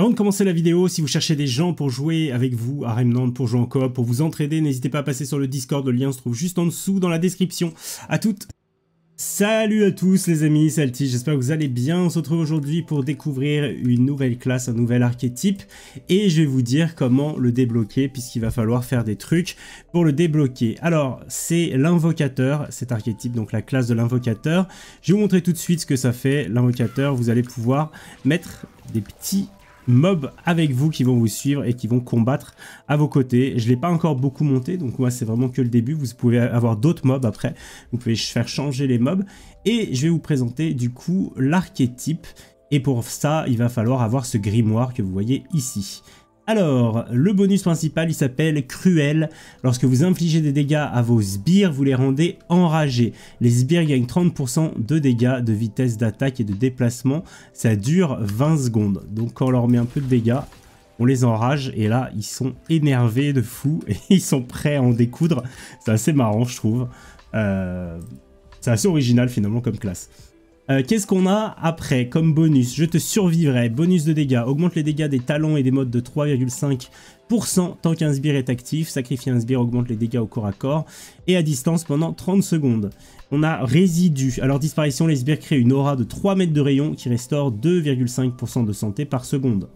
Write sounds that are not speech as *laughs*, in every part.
Avant de commencer la vidéo, si vous cherchez des gens pour jouer avec vous à Remnant, pour jouer en coop, pour vous entraider, n'hésitez pas à passer sur le Discord, le lien se trouve juste en dessous dans la description. A toutes Salut à tous les amis, c'est j'espère que vous allez bien. On se retrouve aujourd'hui pour découvrir une nouvelle classe, un nouvel archétype et je vais vous dire comment le débloquer puisqu'il va falloir faire des trucs pour le débloquer. Alors, c'est l'invocateur, cet archétype, donc la classe de l'invocateur. Je vais vous montrer tout de suite ce que ça fait. L'invocateur, vous allez pouvoir mettre des petits mobs avec vous qui vont vous suivre et qui vont combattre à vos côtés. Je ne l'ai pas encore beaucoup monté, donc moi c'est vraiment que le début. Vous pouvez avoir d'autres mobs après, vous pouvez faire changer les mobs. Et je vais vous présenter du coup l'archétype. Et pour ça, il va falloir avoir ce grimoire que vous voyez ici. Alors, le bonus principal, il s'appelle Cruel. Lorsque vous infligez des dégâts à vos sbires, vous les rendez enragés. Les sbires gagnent 30% de dégâts de vitesse d'attaque et de déplacement. Ça dure 20 secondes. Donc quand on leur met un peu de dégâts, on les enrage et là, ils sont énervés de fou *laughs* et ils sont prêts à en découdre. C'est assez marrant, je trouve. Euh, c'est assez original finalement comme classe. Euh, qu'est-ce qu'on a après comme bonus Je te survivrai, bonus de dégâts, augmente les dégâts des talons et des modes de 3,5% tant qu'un sbire est actif, sacrifier un sbire augmente les dégâts au corps à corps et à distance pendant 30 secondes. On a résidu, alors disparition, les sbires créent une aura de 3 mètres de rayon qui restaure 2,5% de santé par seconde.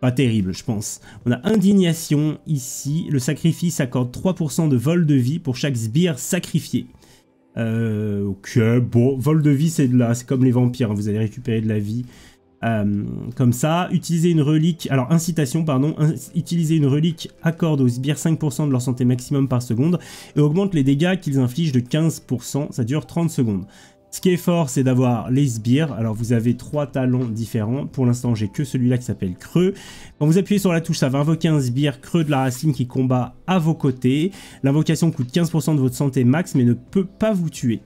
Pas terrible, je pense. On a indignation ici. Le sacrifice accorde 3% de vol de vie pour chaque sbire sacrifié. Euh, ok, bon, vol de vie, c'est de là, c'est comme les vampires, hein, vous allez récupérer de la vie. Euh, comme ça, utiliser une relique, alors incitation, pardon, utiliser une relique accorde aux sbires 5% de leur santé maximum par seconde et augmente les dégâts qu'ils infligent de 15%, ça dure 30 secondes. Ce qui est fort, c'est d'avoir les sbires. Alors, vous avez trois talons différents. Pour l'instant, j'ai que celui-là qui s'appelle creux. Quand vous appuyez sur la touche, ça va invoquer un sbire creux de la racine qui combat à vos côtés. L'invocation coûte 15% de votre santé max, mais ne peut pas vous tuer.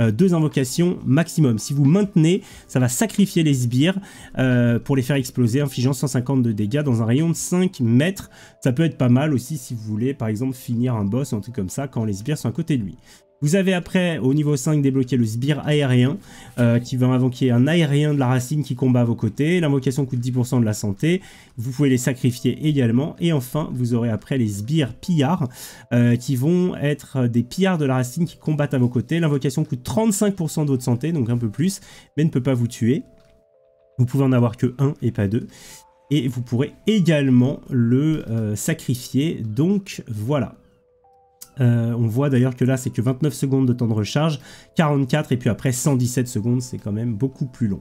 Euh, deux invocations maximum. Si vous maintenez, ça va sacrifier les sbires euh, pour les faire exploser, infligeant 150 de dégâts dans un rayon de 5 mètres. Ça peut être pas mal aussi si vous voulez, par exemple, finir un boss ou un truc comme ça quand les sbires sont à côté de lui. Vous avez après, au niveau 5, débloqué le sbire aérien, euh, qui va invoquer un aérien de la racine qui combat à vos côtés. L'invocation coûte 10% de la santé. Vous pouvez les sacrifier également. Et enfin, vous aurez après les sbires pillards, euh, qui vont être des pillards de la racine qui combattent à vos côtés. L'invocation coûte 35% de votre santé, donc un peu plus, mais ne peut pas vous tuer. Vous pouvez en avoir que 1 et pas 2. Et vous pourrez également le euh, sacrifier. Donc voilà. Euh, on voit d'ailleurs que là, c'est que 29 secondes de temps de recharge, 44 et puis après 117 secondes, c'est quand même beaucoup plus long.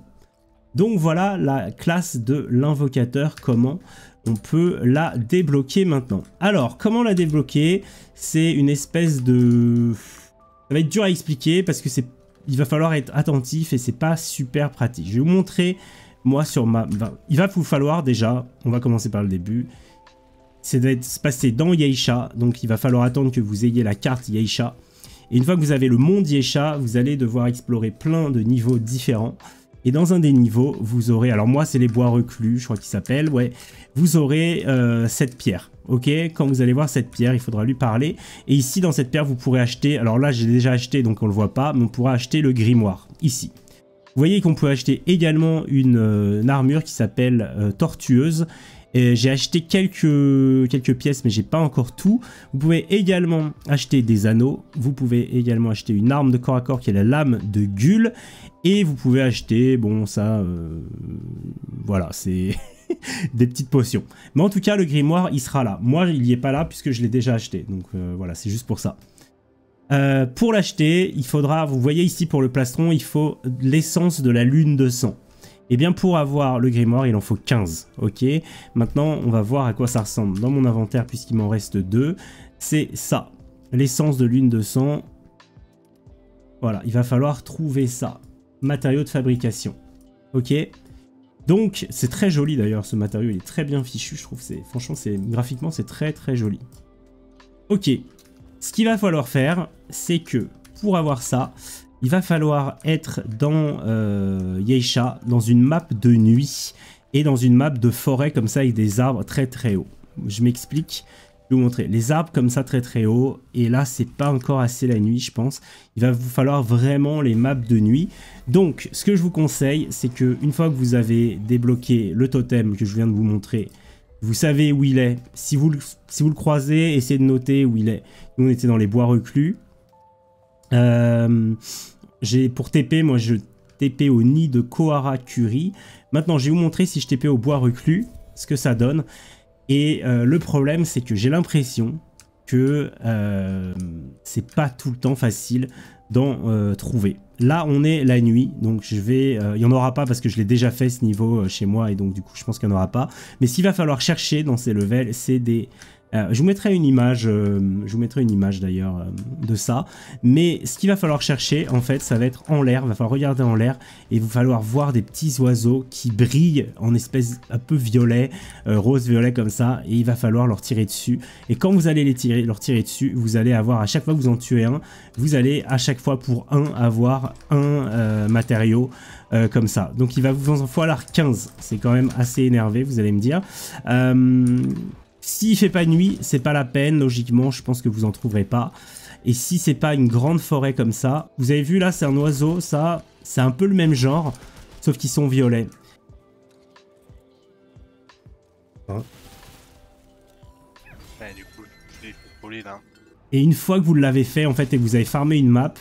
Donc voilà la classe de l'invocateur, comment on peut la débloquer maintenant. Alors, comment la débloquer C'est une espèce de... Ça va être dur à expliquer parce que c'est... Il va falloir être attentif et c'est pas super pratique. Je vais vous montrer, moi, sur ma... il va vous falloir déjà, on va commencer par le début, c'est d'être se passer dans Yaisha, donc il va falloir attendre que vous ayez la carte Yaisha. Et une fois que vous avez le monde Yaisha, vous allez devoir explorer plein de niveaux différents. Et dans un des niveaux, vous aurez, alors moi c'est les bois reclus, je crois qu'il s'appelle, ouais, vous aurez euh, cette pierre, ok Quand vous allez voir cette pierre, il faudra lui parler. Et ici, dans cette pierre, vous pourrez acheter, alors là j'ai déjà acheté donc on le voit pas, mais on pourra acheter le grimoire, ici. Vous voyez qu'on peut acheter également une, euh, armure qui s'appelle euh, Tortueuse j'ai acheté quelques, quelques pièces, mais j'ai pas encore tout. Vous pouvez également acheter des anneaux. Vous pouvez également acheter une arme de corps à corps qui est la lame de Gull. Et vous pouvez acheter, bon, ça, euh, voilà, c'est *laughs* des petites potions. Mais en tout cas, le grimoire, il sera là. Moi, il n'y est pas là puisque je l'ai déjà acheté. Donc euh, voilà, c'est juste pour ça. Euh, pour l'acheter, il faudra, vous voyez ici pour le plastron, il faut l'essence de la lune de sang. Et eh bien pour avoir le grimoire, il en faut 15, ok Maintenant, on va voir à quoi ça ressemble. Dans mon inventaire, puisqu'il m'en reste deux, c'est ça. L'essence de lune de sang. Voilà, il va falloir trouver ça. Matériau de fabrication. Ok donc c'est très joli d'ailleurs ce matériau, il est très bien fichu, je trouve. C'est franchement, graphiquement c'est très très joli. Ok, ce qu'il va falloir faire, c'est que pour avoir ça, il va falloir être dans euh, Yeisha, dans une map de nuit et dans une map de forêt comme ça avec des arbres très très hauts. Je m'explique, je vais vous montrer. Les arbres comme ça très très haut et là c'est pas encore assez la nuit je pense. Il va vous falloir vraiment les maps de nuit. Donc ce que je vous conseille c'est que une fois que vous avez débloqué le totem que je viens de vous montrer, vous savez où il est. Si vous, si vous le croisez, essayez de noter où il est. Nous on était dans les bois reclus. Euh, j'ai pour TP, moi je TP au nid de Kohara Curie. Maintenant, je vais vous montrer si je TP au bois reclus, ce que ça donne. Et euh, le problème, c'est que j'ai l'impression que euh, c'est pas tout le temps facile d'en euh, trouver. Là, on est la nuit, donc je vais... Il n'y en aura pas parce que je l'ai déjà fait ce niveau chez moi, et donc du coup, je pense qu'il n'y en aura pas. Mais s'il va falloir chercher dans ces levels, c'est des euh, je vous mettrai une image, euh, je vous mettrai une image d'ailleurs euh, de ça. Mais ce qu'il va falloir chercher, en fait, ça va être en l'air. Va falloir regarder en l'air et il va falloir voir des petits oiseaux qui brillent en espèces un peu violet, rose violet comme ça. Et il va falloir leur tirer dessus. Et quand vous allez les tirer, leur tirer dessus, vous allez avoir à chaque fois que vous en tuez un, vous allez à chaque fois pour un avoir un matériau. comme ça. Donc il va vous en falloir 15. C'est quand même assez énervé, vous allez me dire. S'il fait pas nuit, c'est pas la peine, logiquement, je pense que vous en trouverez pas. Et si c'est pas une grande forêt comme ça, vous avez vu là, c'est un oiseau, ça, c'est un peu le même genre, sauf qu'ils sont violets. Hein eh, hein. et une fois que vous l'avez fait en fait et que vous avez farmé une map,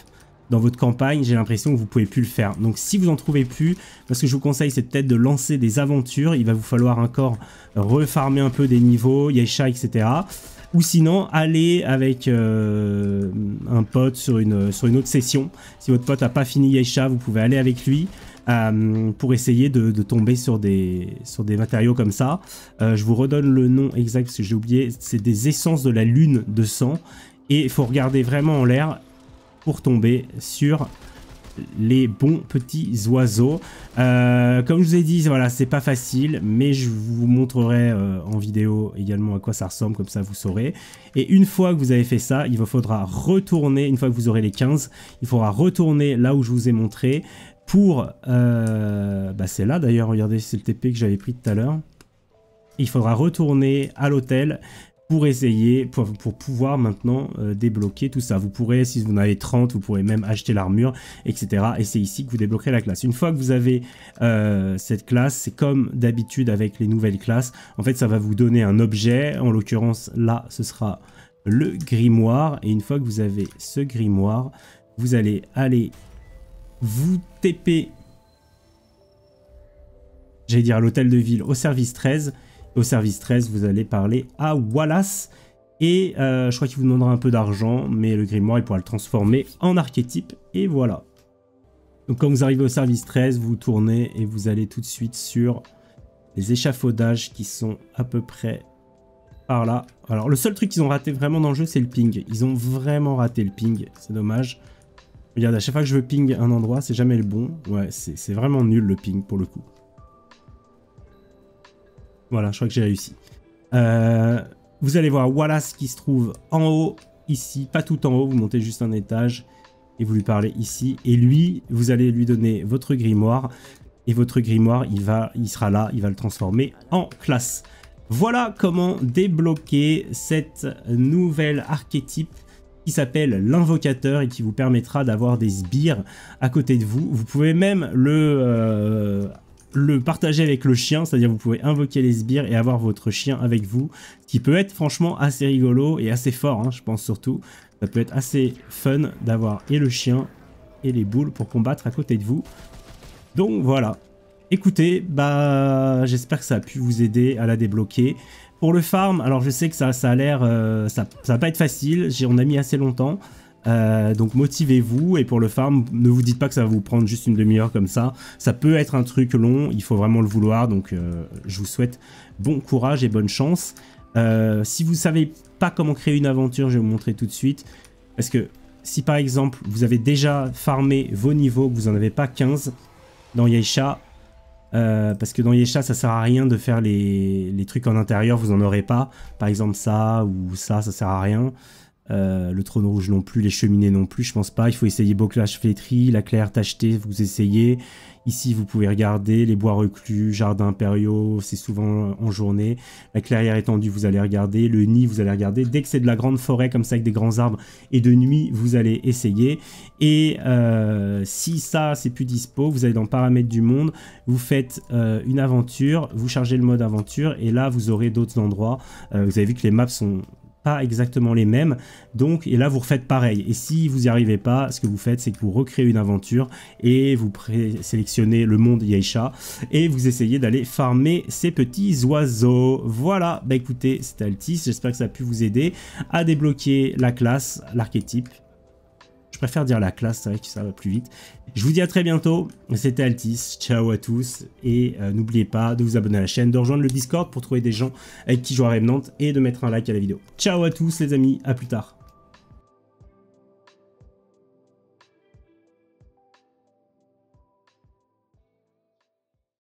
dans votre campagne, j'ai l'impression que vous pouvez plus le faire. Donc si vous en trouvez plus, ce que je vous conseille c'est peut-être de lancer des aventures, il va vous falloir encore refarmer un peu des niveaux, Yesha, etc. Ou sinon, aller avec euh, un pote sur une, sur une autre session. Si votre pote n'a pas fini Yesha, vous pouvez aller avec lui. Euh, pour essayer de, tomber sur des, sur des matériaux comme ça. Euh, je vous redonne le nom exact parce que j'ai oublié. C'est des essences de la lune de sang et il faut regarder vraiment en l'air pour tomber sur les bons petits oiseaux. Euh, comme je vous ai dit, voilà, c'est pas facile, mais je vous montrerai euh, en vidéo également à quoi ça ressemble, comme ça vous saurez. Et une fois que vous avez fait ça, il vous faudra retourner, une fois que vous aurez les 15, il faudra retourner là où je vous ai montré pour... Euh, bah c'est là d'ailleurs, regardez, c'est le TP que j'avais pris tout à l'heure. Il faudra retourner à l'hôtel pour essayer, pour, pouvoir maintenant euh, débloquer tout ça. Vous pourrez, si vous en avez 30, vous pourrez même acheter l'armure, etc. Et c'est ici que vous débloquerez la classe. Une fois que vous avez euh, cette classe, c'est comme d'habitude avec les nouvelles classes. En fait, ça va vous donner un objet. En l'occurrence, là, ce sera le grimoire. Et une fois que vous avez ce grimoire, vous allez aller vous TP, j'allais dire l'hôtel de ville, au service 13 au service 13, vous allez parler à Wallace. Et euh, je crois qu'il vous demandera un peu d'argent, mais le grimoire, il pourra le transformer en archétype. Et voilà. Donc quand vous arrivez au service 13, vous tournez et vous allez tout de suite sur les échafaudages qui sont à peu près par là. Alors le seul truc qu'ils ont raté vraiment dans le jeu, c'est le ping. Ils ont vraiment raté le ping, c'est dommage. Regarde, à chaque fois que je veux ping un endroit, c'est jamais le bon. Ouais, c'est vraiment nul le ping pour le coup. Voilà, je crois que j'ai réussi. Euh, vous allez voir Wallace qui se trouve en haut, ici, pas tout en haut, vous montez juste un étage et vous lui parlez ici. Et lui, vous allez lui donner votre grimoire et votre grimoire, il, va, il sera là, il va le transformer en classe. Voilà comment débloquer cette nouvelle archétype qui s'appelle l'invocateur et qui vous permettra d'avoir des sbires à côté de vous. Vous pouvez même le euh, le partager avec le chien, c'est-à-dire vous pouvez invoquer les sbires et avoir votre chien avec vous, qui peut être franchement assez rigolo et assez fort, hein, je pense surtout. Ça peut être assez fun d'avoir et le chien et les boules pour combattre à côté de vous. Donc voilà. Écoutez, bah j'espère que ça a pu vous aider à la débloquer. Pour le farm, alors je sais que ça, ça a l'air, euh, ça, ça va pas être facile, on a mis assez longtemps. Euh, donc motivez-vous et pour le farm, ne vous dites pas que ça va vous prendre juste une demi-heure comme ça. Ça peut être un truc long, il faut vraiment le vouloir. Donc euh, je vous souhaite bon courage et bonne chance. Euh, si vous savez pas comment créer une aventure, je vais vous montrer tout de suite. Parce que si par exemple vous avez déjà farmé vos niveaux, que vous n'en avez pas 15 dans Yaisha, parce que dans Yesha, ça sert à rien de faire les, trucs en intérieur, vous en aurez pas. Par exemple, ça ou ça, ça sert à rien. Euh, le trône rouge non plus, les cheminées non plus, je pense pas. Il faut essayer Boclage flétri, la claire tachetée, vous essayez. Ici, vous pouvez regarder les bois reclus, jardins impériaux, c'est souvent euh, en journée. La clairière étendue, vous allez regarder. Le nid, vous allez regarder. Dès que c'est de la grande forêt comme ça avec des grands arbres et de nuit, vous allez essayer. Et euh, si ça, c'est plus dispo, vous allez dans paramètres du monde, vous faites une aventure, vous chargez le mode aventure et là, vous aurez d'autres endroits. vous avez vu que les maps sont pas exactement les mêmes. Donc, et là, vous refaites pareil. Et si vous n'y arrivez pas, ce que vous faites, c'est que vous recréez une aventure et vous sélectionnez le monde Yaisha et vous essayez d'aller farmer ces petits oiseaux. Voilà, bah écoutez, c'était Altis. J'espère que ça a pu vous aider à débloquer la classe, l'archétype préfère dire la classe, c'est vrai que ça va plus vite. Je vous dis à très bientôt, c'était Altis, ciao à tous, et euh, n'oubliez pas de vous abonner à la chaîne, de rejoindre le Discord pour trouver des gens avec qui jouer à Remnant, et de mettre un like à la vidéo. Ciao à tous les amis, à plus tard.